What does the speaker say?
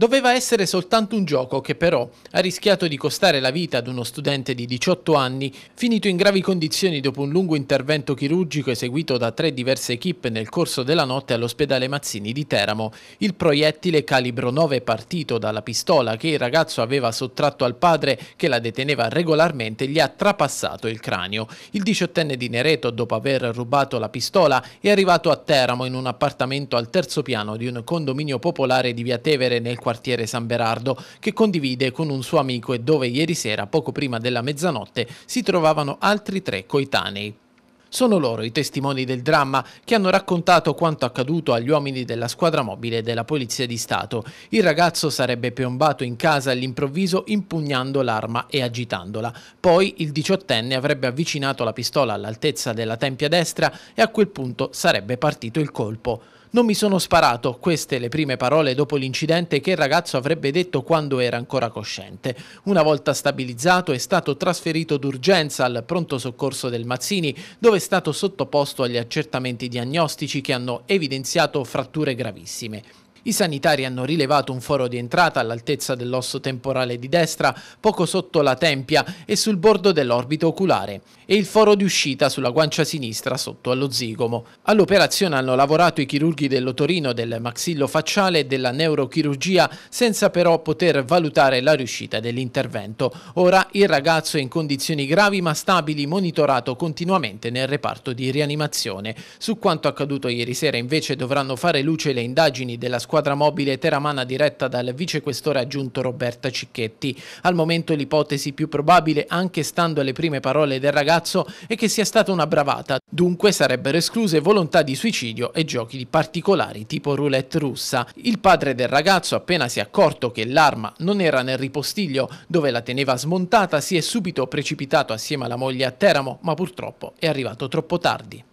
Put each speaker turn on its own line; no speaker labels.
Doveva essere soltanto un gioco che però ha rischiato di costare la vita ad uno studente di 18 anni finito in gravi condizioni dopo un lungo intervento chirurgico eseguito da tre diverse equip nel corso della notte all'ospedale Mazzini di Teramo. Il proiettile calibro 9 partito dalla pistola che il ragazzo aveva sottratto al padre che la deteneva regolarmente gli ha trapassato il cranio. Il diciottenne di Nereto dopo aver rubato la pistola è arrivato a Teramo in un appartamento al terzo piano di un condominio popolare di Via Tevere nel quartiere quartiere San Berardo che condivide con un suo amico e dove ieri sera, poco prima della mezzanotte, si trovavano altri tre coetanei. Sono loro i testimoni del dramma che hanno raccontato quanto accaduto agli uomini della squadra mobile della Polizia di Stato. Il ragazzo sarebbe piombato in casa all'improvviso impugnando l'arma e agitandola. Poi il diciottenne avrebbe avvicinato la pistola all'altezza della tempia destra e a quel punto sarebbe partito il colpo. Non mi sono sparato, queste le prime parole dopo l'incidente che il ragazzo avrebbe detto quando era ancora cosciente. Una volta stabilizzato è stato trasferito d'urgenza al pronto soccorso del Mazzini dove è stato sottoposto agli accertamenti diagnostici che hanno evidenziato fratture gravissime. I sanitari hanno rilevato un foro di entrata all'altezza dell'osso temporale di destra, poco sotto la tempia e sul bordo dell'orbito oculare, e il foro di uscita sulla guancia sinistra sotto allo zigomo. All'operazione hanno lavorato i chirurghi dell'otorino, del maxillo facciale e della neurochirurgia, senza però poter valutare la riuscita dell'intervento. Ora il ragazzo è in condizioni gravi ma stabili, monitorato continuamente nel reparto di rianimazione. Su quanto accaduto ieri sera invece dovranno fare luce le indagini della scuola squadra mobile teramana diretta dal vicequestore aggiunto Roberta Cicchetti. Al momento l'ipotesi più probabile, anche stando alle prime parole del ragazzo, è che sia stata una bravata, dunque sarebbero escluse volontà di suicidio e giochi di particolari tipo roulette russa. Il padre del ragazzo, appena si è accorto che l'arma non era nel ripostiglio dove la teneva smontata, si è subito precipitato assieme alla moglie a Teramo, ma purtroppo è arrivato troppo tardi.